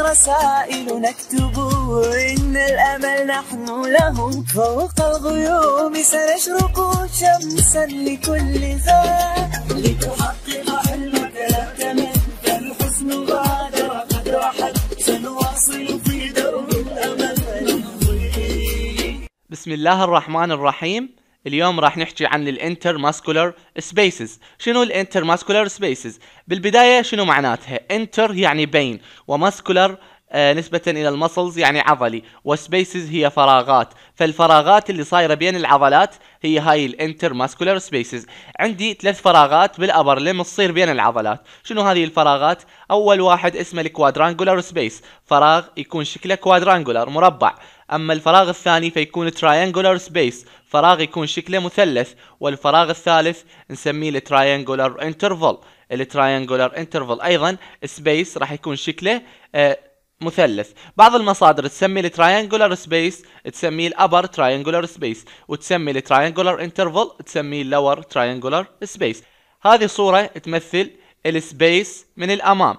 رسائل نكتب إن الأمل نحن له فوق الغيوم سنشرق شمسا لكل ذا لتحقق حلمك لا تمل فالحزن غادر قد رحل سنواصل في درب الأمل بسم الله الرحمن الرحيم اليوم راح نحكي عن الانتر ماسكولار سبيسز شنو الانتر ماسكولار سبيسز بالبدايه شنو معناتها انتر يعني بين وماسكولار آه نسبة إلى المسلز يعني عضلي وسبيسز هي فراغات فالفراغات اللي صايرة بين العضلات هي هاي الانتر ماسكولار سبيسز عندي ثلاث فراغات بالأبر لم تصير بين العضلات شنو هذه الفراغات أول واحد اسمه الكوادرانجولر سبيس فراغ يكون شكله كوادرانجولر مربع أما الفراغ الثاني فيكون triangular space فراغ يكون شكله مثلث والفراغ الثالث نسميه triangular interval التريانجولار انترفال ايضا سبيس راح يكون شكله آه، مثلث بعض المصادر تسمي التريانجولار سبيس تسميه الابر تريانجولار سبيس وتسمي التريانجولار انترفال تسميه اللور تريانجولار سبيس هذه صوره تمثل السبيس من الامام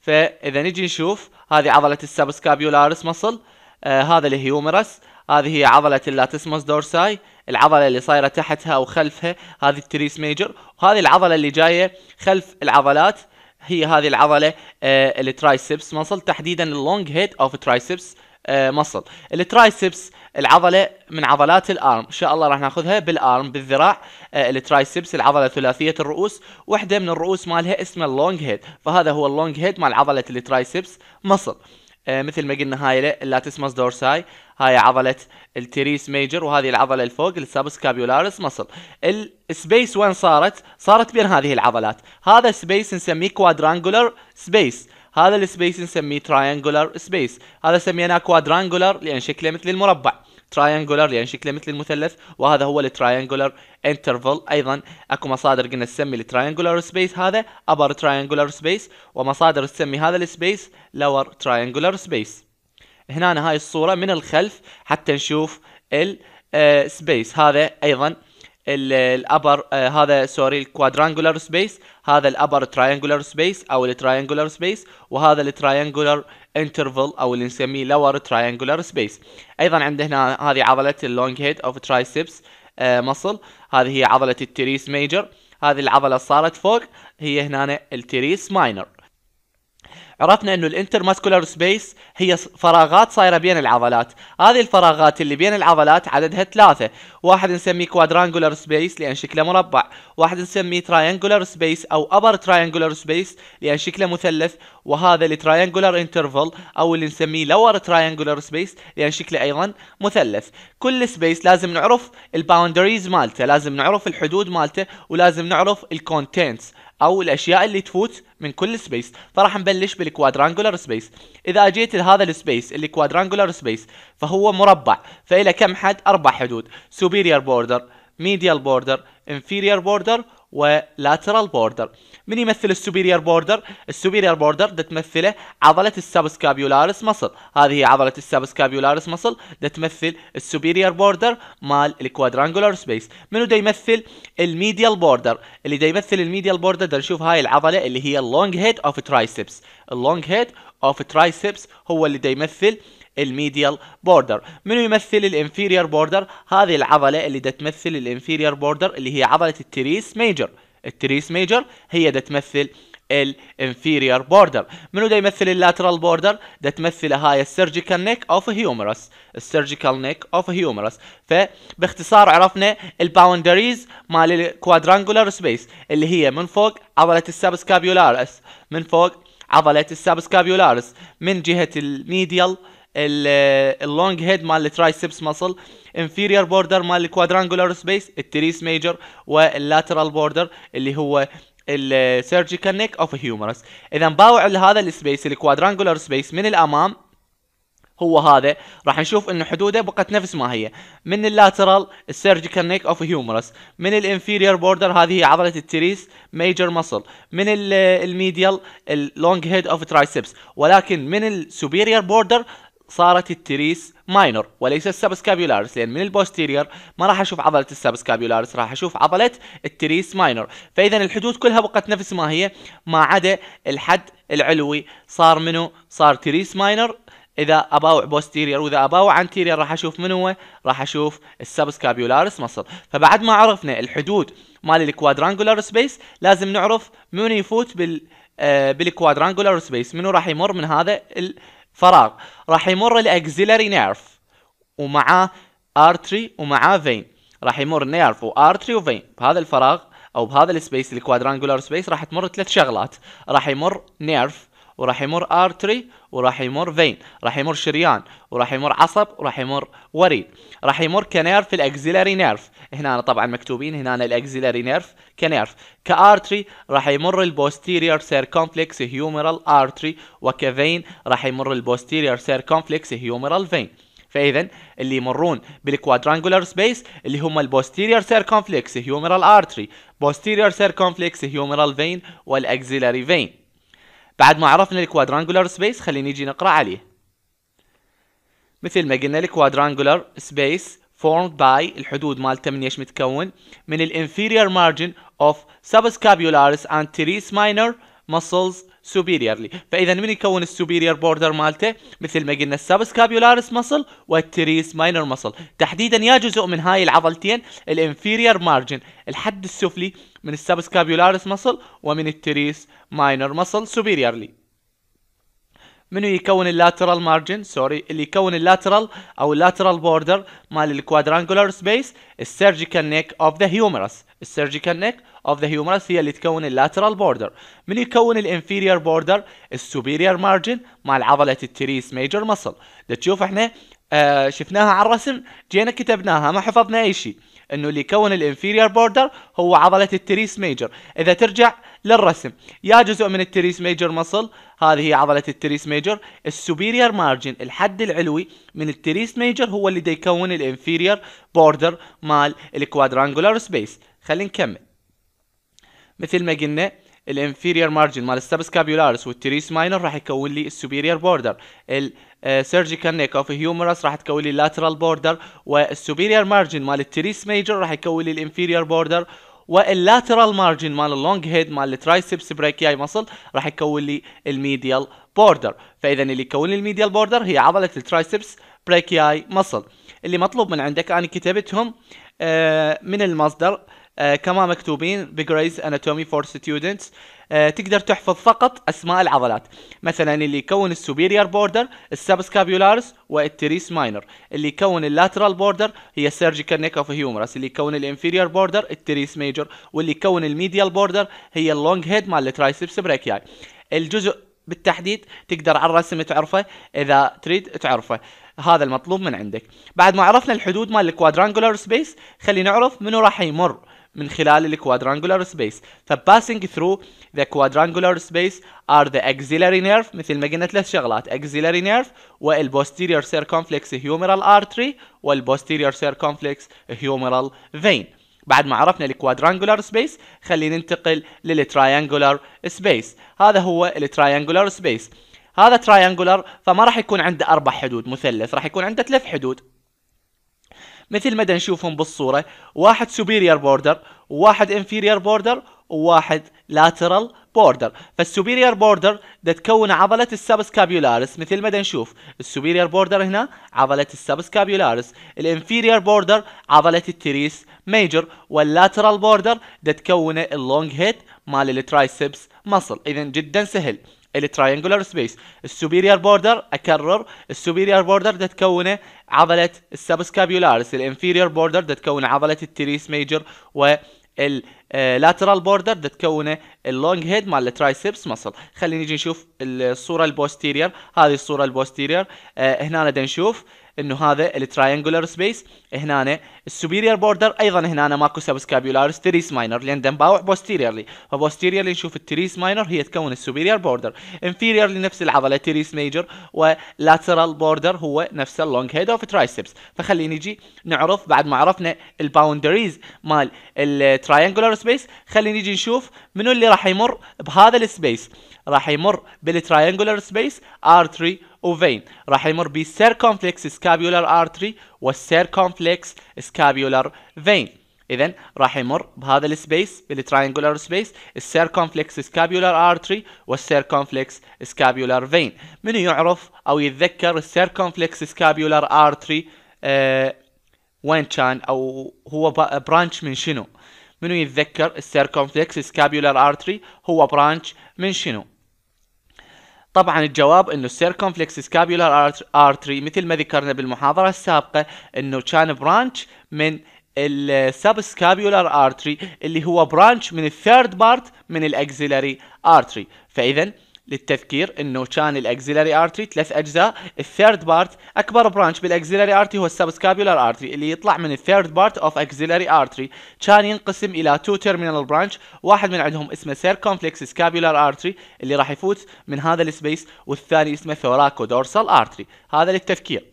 فاذا نجي نشوف هذه عضله السبسكابيولارس مصل آه، هذا الهيومرس هذه هي عضلة اللاتسموس دورساي العضلة اللي صايرة تحتها أو خلفها هذه التريس ميجر وهذه العضلة اللي جاية خلف العضلات هي هذه العضلة آه، الترايسبس مصل تحديدا اللونج هيد اوف ترايسبس مصل الترايسبس العضله من عضلات الارم ان شاء الله راح ناخذها بالارم بالذراع آه، الترايسبس العضله ثلاثيه الرؤوس وحدة من الرؤوس مالها اسمها اللونج هيد فهذا هو اللونج هيد مال عضله الترايسبس مصل آه، مثل ما قلنا هاي اللاتسمس دورساي هاي عضلة التريس ميجر وهذه العضلة الفوق السابسكابيولارس مصل السبيس وين صارت؟ صارت بين هذه العضلات هذا سبيس نسميه كوادرانجولار سبيس هذا السبيس نسميه تراينجولار سبيس هذا سميناه كوادرانجولار لأن شكله مثل المربع تراينجولار يعني شكله مثل المثلث وهذا هو التراينجولار انترفل ايضا اكو مصادر قلنا تسمي التراينجولار سبيس هذا ابر تراينجولار سبيس ومصادر تسمي هذا السبيس لور تراينجولار سبيس هنا هاي الصوره من الخلف حتى نشوف السبيس آه، هذا ايضا الابر آه، هذا سوري الكوادرانجولر سبيس هذا الابر تراينجولار سبيس او التراينجولار سبيس وهذا التراينجولار انترفل او اللي نسميه لور تراينجولار سبيس ايضا عندنا هذه عضله اللونج هيد اوف ترايسبس مصل هذه هي عضله التريس ميجر هذه العضله صارت فوق هي هنا التريس ماينر عرفنا انه ماسكولار سبيس هي فراغات صايره بين العضلات، هذه الفراغات اللي بين العضلات عددها ثلاثه، واحد نسميه كوادرانجولار سبيس لان شكله مربع، واحد نسميه تراينجولار سبيس او ابر تراينجولار سبيس لان شكله مثلث، وهذا التراينجولار انترفل او اللي نسميه لور تراينجولار سبيس لان شكله ايضا مثلث، كل سبيس لازم نعرف الباوندريز مالته، لازم نعرف الحدود مالته ولازم نعرف الكونتينتس او الاشياء اللي تفوت من كل سبيس فراح نبلش بالكوادرانجولار سبيس اذا اجيت لهذا السبيس اللي كوادرانجولار سبيس فهو مربع فإلى كم حد اربع حدود سوبيريور بوردر ميديال بوردر انفيريور بوردر ولاترال بوردر من يمثل السوبيريور بوردر السوبيريور بوردر ده تمثله عضله السابسكابيولارس مصل هذه عضله السابسكابيولارس مصل ده تمثل السوبيريور بوردر مال الكوادرانجولار سبيس منو ده يمثل الميديال بوردر اللي ده يمثل الميديال بوردر ده نشوف هاي العضله اللي هي اللونج هيد اوف ترايسبس اللونج هيد اوف ترايسبس هو اللي ده يمثل الميديال بوردر منو يمثل الانفيرير بوردر هذه العضله اللي دا تمثل الانفيرير بوردر اللي هي عضله التريس ميجر التريس ميجر هي دا تمثل الانفيرير بوردر منو دا يمثل اللاترال بوردر دا تمثل هاي السيرجيكال نيك اوف هيومرس السيرجيكال نيك اوف هيومرس فباختصار عرفنا الباوندريز مال الكوادرانجولار سبيس اللي هي من فوق عضله السابسكابيولارس من فوق عضله السابسكابيولارس من جهه الميديال اللونج هيد مال الترايسبس مسل انفيرير بوردر مال الكوادرانجولار سبيس التريس ميجر واللاترال بوردر اللي هو السيرجيكال نيك اوف هيومرس اذا باوع لهذا السبيس الكوادرانجولار سبيس من الامام هو هذا راح نشوف انه حدوده بقت نفس ما هي من اللاترال السيرجيكال نيك اوف هيومرس من الانفيرير بوردر هذه هي عضله التريس ميجر مسل من الميديال اللونج هيد اوف ترايسبس ولكن من السوبيرير بوردر صارت التريس ماينور وليس السبسكابيولارس لان من البوستيرير ما راح اشوف عضله السبسكابيولارس راح اشوف عضله التريس ماينور فاذا الحدود كلها بقت نفس ما هي ما عدا الحد العلوي صار منه صار تريس ماينور اذا اباوع بوستيرير واذا اباوع انتيرير راح اشوف من هو راح اشوف السبسكابيولارس مصر فبعد ما عرفنا الحدود مال الكوادرانجولار سبيس لازم نعرف من يفوت بال آه، بالكوادرانجولار سبيس منو راح يمر من هذا ال فراغ راح يمر الاكزيلاري نيرف ومعه ارتري ومعه فين راح يمر نيرف وارتري وفين بهذا الفراغ او بهذا السبيس الكوادرانجولار سبيس راح تمر ثلاث شغلات راح يمر نيرف وراح يمر ارتري وراح يمر فين راح يمر شريان وراح يمر عصب وراح يمر وريد راح يمر كنيرف الاكزيلاري نيرف هنا أنا طبعا مكتوبين هنا الاكزيلاري نيرف كنيرف كارتري راح يمر البوستيريور سيركمفلكس هيومرال ارتري وكفين راح يمر البوستيريور سيركمفلكس هيومرال فين فاذا اللي يمرون بالكوادرانجولار سبيس اللي هم البوستيريور سيركمفلكس هيومرال ارتري بوستيريور سيركمفلكس هيومرال فين والاكزيلاري فين بعد ما عرفنا الكوادرانجولار سبيس خلينا نجي نقرا عليه مثل ما قلنا الكوادرانجولار سبيس formed by الحدود مالته من ايش متكون من الانفيرير مارجن اوف subscapularis and teres minor muscles superiorly فاذا من يكون السوبيرير بوردر مالته مثل ما قلنا السبسكابيولارس مسل والتريس ماينر مسل تحديدا يا جزء من هاي العضلتين الانفيرير مارجن الحد السفلي من السابسكابيولاريس مصل ومن التريس ماينر مصل سوبيريرلي منو يكون اللاترال مارجن سوري اللي يكون اللاترال او اللاترال بوردر مال الكوادرانجولار سبيس السيرجيكال نيك اوف ذا هيومرس السيرجيكال نيك اوف ذا هيومرس هي اللي تكون اللاترال بوردر منو يكون الانفيرير بوردر السوبيرير مارجن مال عضله التريس ميجر مسل تشوف احنا آه شفناها على الرسم جينا كتبناها ما حفظنا اي شيء انه اللي يكون الانفيرير بوردر هو عضله التريس ميجر اذا ترجع للرسم يا جزء من التريس ميجر مصل هذه هي عضله التريس ميجر السوبيرير مارجن الحد العلوي من التريس ميجر هو اللي يكون الانفيرير بوردر مال الكوادرانجولار سبيس خلينا نكمل مثل ما قلنا الانفيرير مارجن مال السبسكابيولارس والتريس ماينر راح يكون لي السوبيرير بوردر السيرجيكال نيك اوف هيومرس راح تكون لي اللاترال بوردر والسوبيرير مارجن مال التريس ميجر راح يكون لي الانفيرير بوردر واللاترال مارجن مال اللونج هيد مال الترايسبس براكياي مصل راح يكون لي الميديال بوردر فاذا اللي يكون لي الميديال بوردر هي عضله الترايسبس براكياي مصل اللي مطلوب من عندك انا كتبتهم آه، من المصدر آه كما مكتوبين بجريز اناتومي فور ستودنتس تقدر تحفظ فقط اسماء العضلات مثلا اللي يكون السوبيريور بوردر السبسكابيولارس والتريس ماينر اللي يكون اللاترال بوردر هي سيرجيكال نيك اوف هيومرس اللي يكون الانفيريور بوردر التريس ميجر واللي يكون الميديال بوردر هي اللونج هيد مال الترايسبس بريكياي الجزء بالتحديد تقدر على الرسم تعرفه اذا تريد تعرفه هذا المطلوب من عندك بعد ما عرفنا الحدود مال الكوادرانجولار سبيس خلينا نعرف منو راح يمر من خلال الكوادرانجولار سبيس فباسنج ثرو ذا كوادرانجولار سبيس ار ذا اكزيلاري نيرف مثل ما قلنا ثلاث شغلات اكزيلاري نيرف والبوستيريور humeral هيومرال ارتري والبوستيريور circumflex هيومرال فين بعد ما عرفنا الكوادرانجولار سبيس خلينا ننتقل triangular سبيس هذا هو triangular سبيس هذا triangular فما راح يكون عنده اربع حدود مثلث راح يكون عنده ثلاث حدود مثل ما نشوفهم بالصورة واحد سوبيريور بوردر وواحد انفيريور بوردر وواحد لاترال بوردر فالسوبيريور بوردر ده تكون عضلة السبسكابيولاريس مثل ما نشوف السوبيريور بوردر هنا عضلة السبسكابيولاريس الانفيريور بوردر عضلة التريس ميجر واللاترال بوردر ده تكون اللونج هيد مال الترايسبس مصل اذا جدا سهل التراينجولار سبيس السوبيريور بوردر اكرر السوبيريور بوردر ده تكونه عضله السبسكابيولاريس الانفيريور بوردر ده تكونه عضله التريس ميجر واللاترال بوردر ده تكونه اللونج هيد مال الترايسبس مسل خلينا نجي نشوف الصوره البوستيرير هذه الصوره البوستيرير آه، هنا نشوف انه هذا التراينجولار سبيس هنا السوبيريور بوردر ايضا هنا ماكو سبسكابيولاريس تريس ماينر لان دنباوع بوستيريرلي فبوستيريرلي نشوف التريس ماينر هي تكون السوبيريور بوردر انفيريور لنفس العضله تريس ميجر ولاترال بوردر هو نفس اللونج هيد اوف ترايسبس فخلينا نجي نعرف بعد ما عرفنا الباوندريز مال التراينجولار سبيس خلينا نجي نشوف منو اللي راح يمر بهذا السبيس راح يمر بالتراينجولار سبيس ار 3 اوفين راح يمر بالسيركمفلكس سكابيولار ارتري والسيركمفلكس سكابيولار فين اذا راح يمر بهذا السبيس بالتراينجولار سبيس السيركمفلكس سكابيولار ارتري والسيركمفلكس سكابيولار فين من يعرف او يتذكر السيركمفلكس سكابيولار ارتري وين كان او هو برانش من شنو منو يتذكر السيركمفلكس سكابيولار ارتري هو برانش من شنو طبعا الجواب انه السيركمفلكس سكابيولار ارتري مثل ما ذكرنا بالمحاضره السابقه انه كان برانش من السب سكابيولار ارتري اللي هو برانش من الثيرد بارت من الاكسلري ارتري فاذا للتذكير انه كان الاكزيلاري ارتري ثلاث اجزاء الثيرد بارت اكبر برانش بالاكزيلاري ارتري هو السبسكابيولار ارتري اللي يطلع من الثيرد بارت اوف اكزيلاري ارتري كان ينقسم الى تو تيرمينال برانش واحد من عندهم اسمه سيركمفلكس سكابيولار ارتري اللي راح يفوت من هذا السبيس والثاني اسمه ثوراكو دورسال ارتري هذا للتذكير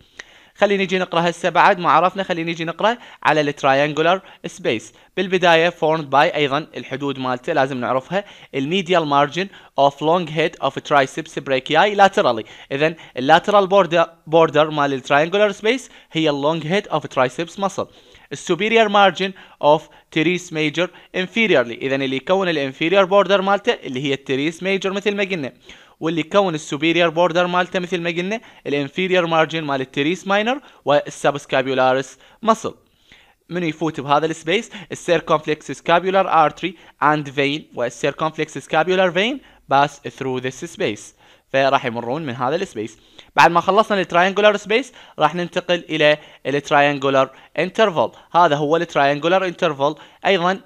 خلينا نجي نقرا هسه بعد ما عرفنا خلينا نجي نقرا على التريانجولار سبيس بالبدايه فورمد باي ايضا الحدود مالته لازم نعرفها الميديال مارجن اوف لونج هيد اوف ترايسبس بريكياي لاترالي اذا اللاترال بوردر بوردر مال التريانجولار سبيس هي اللونج هيد اوف ترايسبس مسل السوبيريور مارجن اوف تريس ميجر انفيريورلي اذا اللي يكون الانفيريور بوردر مالته اللي هي التريس ميجر مثل ما قلنا واللي يكون السوبيريور بوردر مالته مثل ما قلنا الانفيريور مارجن مال التريس ماينر والسبسكابيولاريس مسل منو يفوت بهذا السبيس السيركمفلكس سكابيولار ارتري اند فين والسيركمفلكس سكابيولار فين باس ثرو ذس سبيس فراح يمرون من هذا السبيس بعد ما خلصنا التراينجولار سبيس راح ننتقل الى التراينجولار انترفال هذا هو التراينجولار انترفال ايضا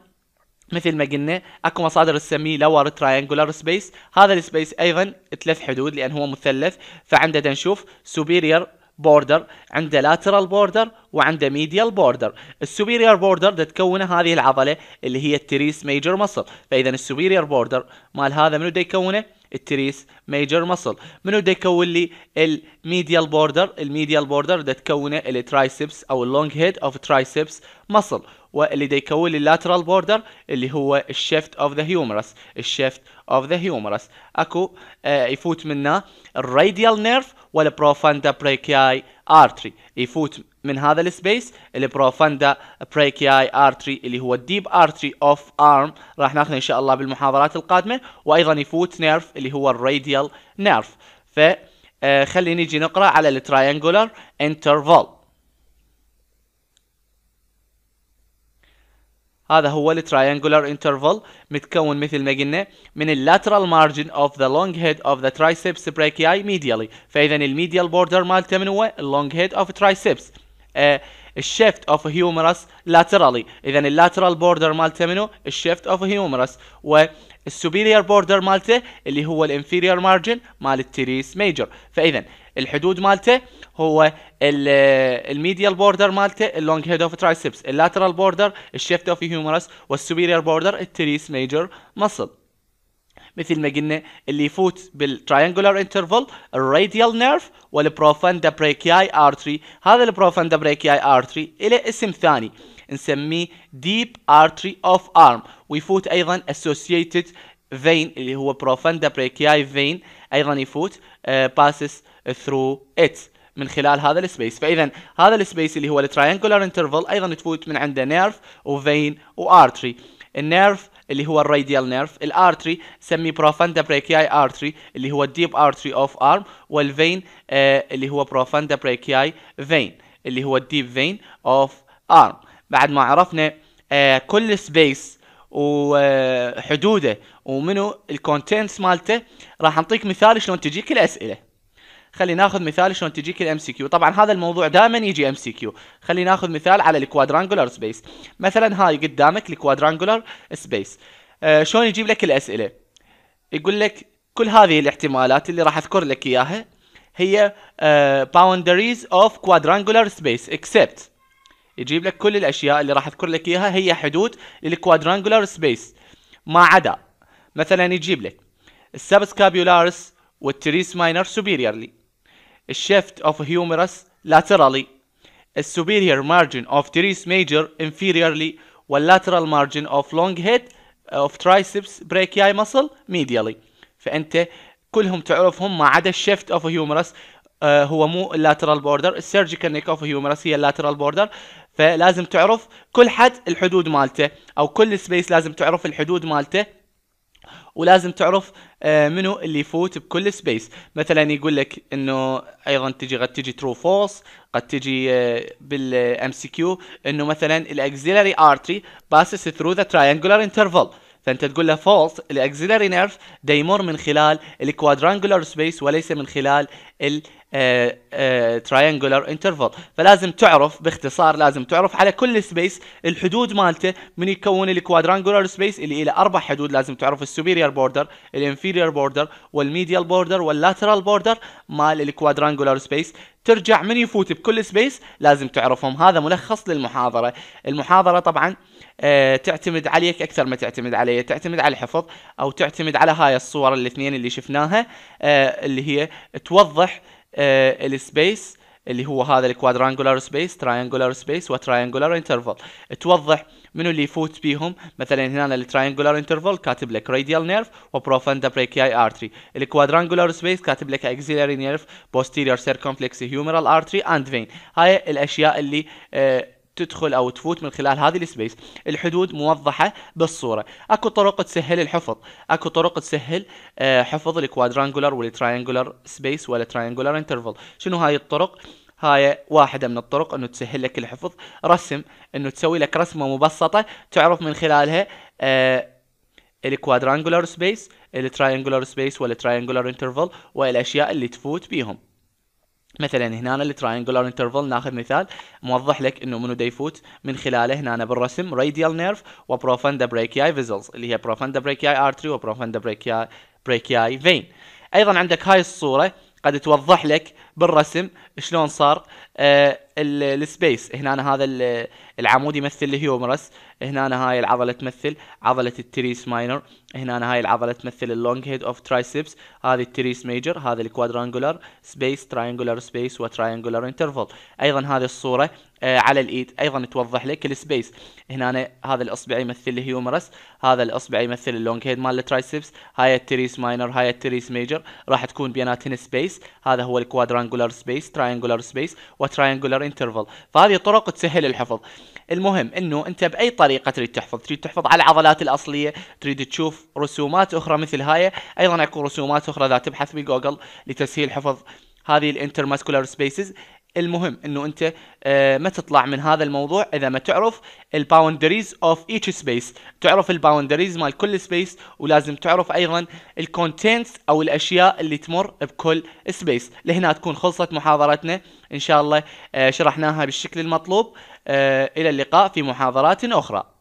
مثل ما قلنا اكو مصادر تسميه لور تراينجولار سبيس هذا السبيس ايضا ثلاث حدود لان هو مثلث فعنده نشوف سوبيريور بوردر عنده لاترال بوردر وعنده ميديال بوردر السوبيريور بوردر تتكونه هذه العضله اللي هي التريس ميجر مسل فاذا السوبيريور بوردر مال هذا منو بده يكونه التريس ميجر مسل منو دا يكون لي الميديال بوردر الميديال بوردر دا تكونه الترايسبس او اللونج هيد اوف ترايسبس مسل واللي ديكون يكون اللاترال بوردر اللي هو الشيفت اوف ذا هيومرس الشيفت اوف ذا هيومرس اكو آه يفوت منا الراديال نيرف والبروفاندا بريكياي ارتري يفوت من هذا السبيس البروفاندا بريكياي ارتري اللي هو الديب ارتري اوف ارم راح ناخذه ان شاء الله بالمحاضرات القادمه وايضا يفوت نيرف اللي هو الراديال نيرف ف آه خليني نيجي نقرا على التراينجولار انترفال هذا هو التراينجولار انترفال متكون مثل ما قلنا من اللاترال مارجن اوف ذا لونج هيد اوف ذا ترايسبس براكياي ميديالي فاذا الميديال بوردر مالته من هو اللونج هيد اوف ترايسبس الشيفت اوف هيومرس لاترالي اذا اللاترال بوردر مالته منو الشيفت اوف هيومرس والسوبيريور بوردر مالته اللي هو الانفيريور مارجن مال التريس ميجر فاذا الحدود مالته هو الميديال بوردر مالته اللونج هيد اوف ترايسبس اللاترال بوردر الشيفت اوف هيومرس والسوبيريور بوردر التريس ميجر مسل مثل ما قلنا اللي يفوت بالتراينجولار انترفال الراديال نيرف والبروفاندا بريكياي ارتري هذا البروفاندا بريكياي ارتري له اسم ثاني نسميه ديب ارتري اوف ارم ويفوت ايضا اسوسييتد فين اللي هو بروفاندا بريكياي فين ايضا يفوت باسس ثرو ات من خلال هذا السبيس فاذا هذا السبيس اللي هو الترينجولار انترفال ايضا تفوت من عنده نيرف وفين وارتري النيرف اللي هو الراديال نيرف الارتري سمي بروفاندا بريكياي ارتري اللي هو الديب ارتري اوف ارم والفين اللي هو بروفاندا بريكياي فين اللي هو الديب فين اوف ارم بعد ما عرفنا آه، كل سبيس وحدوده ومنو الكونتنتس مالته راح نعطيك مثال شلون تجيك الاسئله خلينا ناخذ مثال شلون تجيك الام سي كيو طبعا هذا الموضوع دائما يجي ام سي كيو خلينا ناخذ مثال على الكوادرانجولار سبيس مثلا هاي قدامك الكوادرانجولار سبيس آه شلون يجيب لك الاسئله يقول لك كل هذه الاحتمالات اللي راح اذكر لك اياها هي باوندريز اوف كوادرانجولار quadrangular space يجيب لك كل الاشياء اللي راح اذكر لك اياها هي حدود للكوادرانجولار سبيس ما عدا مثلا يجيب لك السبسكابيولارس والتريس ماينر سوبيريرلي الشيفت اوف هيومرس لاترالي السوبيريور مارجن اوف تريس ميجر انفيريرلي واللاترال مارجن اوف لونج هيد اوف ترايسبس بريكياي مسل ميديالي فانت كلهم تعرفهم ما عدا الشيفت اوف هيومرس هو مو اللاترال بوردر السيرجيكال نيك اوف هيومرس هي اللاترال بوردر فلازم تعرف كل حد الحدود مالته او كل سبيس لازم تعرف الحدود مالته ولازم تعرف آه، منو اللي يفوت بكل سبيس مثلا يقول لك انه ايضا تجي قد تجي ترو فولس قد تجي بالام سي كيو انه مثلا الاكزيلري ارتري باسس ثرو ذا تراينجولار انترفال فانت تقول له فولس الاكزيلري نيرف دا يمر من خلال الكوادرانجولار سبيس وليس من خلال ال تراينجولار آه، انترفال آه، فلازم تعرف باختصار لازم تعرف على كل سبيس الحدود مالته من يكون الكوادرانجولار سبيس اللي له اربع حدود لازم تعرف السوبيريور بوردر الانفيريور بوردر والميديال بوردر واللاترال بوردر مال الكوادرانجولار سبيس ترجع من يفوت بكل سبيس لازم تعرفهم هذا ملخص للمحاضرة المحاضرة طبعا آه، تعتمد عليك اكثر ما تعتمد علي تعتمد على الحفظ او تعتمد على هاي الصور الاثنين اللي شفناها اللي هي توضح آه، السبيس اللي هو هذا الكوادرانجولار سبيس تراينجولار سبيس وتراينجولار انترفال توضح منو اللي يفوت بيهم مثلا هنا التراينجولار انترفال كاتب لك راديال نيرف وبروفاندا بريكياي ارتري الكوادرانجولار سبيس كاتب لك axillary نيرف بوستيريور سيركمفلكس هيومرال ارتري اند فين هاي الاشياء اللي آه تدخل او تفوت من خلال هذه السبيس الحدود موضحه بالصوره اكو طرق تسهل الحفظ اكو طرق تسهل آه، حفظ الكوادرانجولار والتراينجولار سبيس ولا تراينجولار انترفل شنو هاي الطرق هاي واحدة من الطرق انه تسهل لك الحفظ رسم انه تسوي لك رسمة مبسطة تعرف من خلالها آه الكوادرانجولار سبيس التراينجولار سبيس والتراينجولار انترفل والاشياء اللي تفوت بيهم مثلا هنا التراينجولار انترفال ناخذ مثال موضح لك انه منو يفوت من خلاله هنا بالرسم راديال نيرف وبروفاندا بريكياي فيزلز اللي هي بروفاندا بريكياي ارتري وبروفاندا بريكياي بريكياي فين ايضا عندك هاي الصوره قد توضح لك بالرسم شلون صار آه السبيس هنا أنا هذا العمود يمثل الهيومرس هنا أنا هاي العضلة تمثل عضلة التريس ماينر هنا أنا هاي العضلة تمثل اللونج هيد اوف ترايسبس هذه التريس ميجر هذا الكوادرانجولار سبيس تراينجولار سبيس وتراينجولار انترفال ايضا هذه الصورة آه، على الايد ايضا توضح لك السبيس هنا أنا هذا الاصبع يمثل الهيومرس هذا الاصبع يمثل اللونج هيد مال الترايسبس هاي التريس ماينر هاي التريس ميجر راح تكون بيناتهن سبيس هذا هو الكوادرانجولار سبيس تراينجولار سبيس وتراينجولار انترفل فهذه طرق تسهل الحفظ المهم انه انت باي طريقه تريد تحفظ تريد تحفظ على العضلات الاصليه تريد تشوف رسومات اخرى مثل هاي ايضا اكو رسومات اخرى اذا تبحث بجوجل لتسهيل حفظ هذه الانترماسكولار سبيسز المهم انه انت آه، ما تطلع من هذا الموضوع اذا ما تعرف الباوندريز اوف ايتش سبيس تعرف الباوندريز مال كل سبيس ولازم تعرف ايضا الكونتينتس او الاشياء اللي تمر بكل سبيس لهنا تكون خلصت محاضرتنا ان شاء الله آه، شرحناها بالشكل المطلوب آه، الى اللقاء في محاضرات اخرى